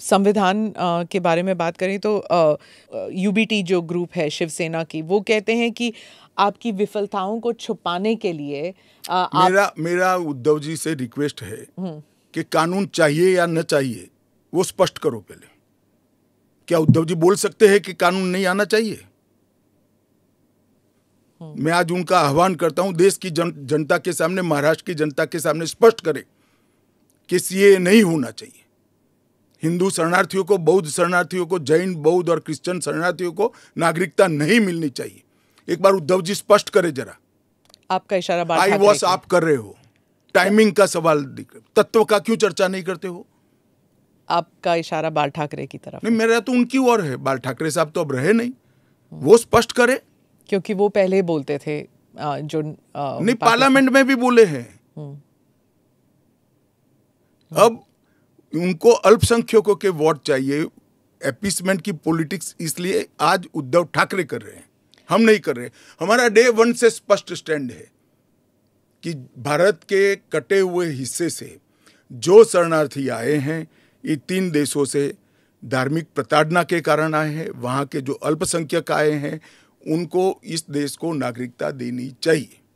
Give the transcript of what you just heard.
संविधान के बारे में बात करें तो यूबीटी जो ग्रुप है शिवसेना की वो कहते हैं कि आपकी विफलताओं को छुपाने के लिए आ, मेरा आप... मेरा उद्धव जी से रिक्वेस्ट है हम्म। कि कानून चाहिए या न चाहिए वो स्पष्ट करो पहले क्या उद्धव जी बोल सकते हैं कि कानून नहीं आना चाहिए हम्म। मैं आज उनका आह्वान करता हूं देश की जन, जनता के सामने महाराष्ट्र की जनता के सामने स्पष्ट करें कि सीए नहीं होना चाहिए हिंदू शरणार्थियों को बौद्ध शरणार्थियों को जैन बौद्ध और क्रिश्चियन शरणार्थियों को नागरिकता नहीं मिलनी चाहिए एक बार उद्धव जी स्पष्ट करे जरा आपका इशारा आई वॉश आप कर रहे हो टाइमिंग का सवाल तत्व का क्यों चर्चा नहीं करते हो आपका इशारा बाल ठाकरे की तरफ नहीं मेरा तो उनकी और है बाल ठाकरे साहब तो अब रहे नहीं वो स्पष्ट करे क्योंकि वो पहले बोलते थे जो नहीं पार्लियामेंट में भी बोले हैं हम्म। अब उनको अल्पसंख्यकों के वोट चाहिए एपिसमेंट की पॉलिटिक्स इसलिए आज उद्धव ठाकरे कर रहे हैं हम नहीं कर रहे हमारा डे वन से स्पष्ट स्टैंड है कि भारत के कटे हुए हिस्से से जो शरणार्थी आए हैं ये तीन देशों से धार्मिक प्रताड़ना के कारण आए हैं वहाँ के जो अल्पसंख्यक आए हैं उनको इस देश को नागरिकता देनी चाहिए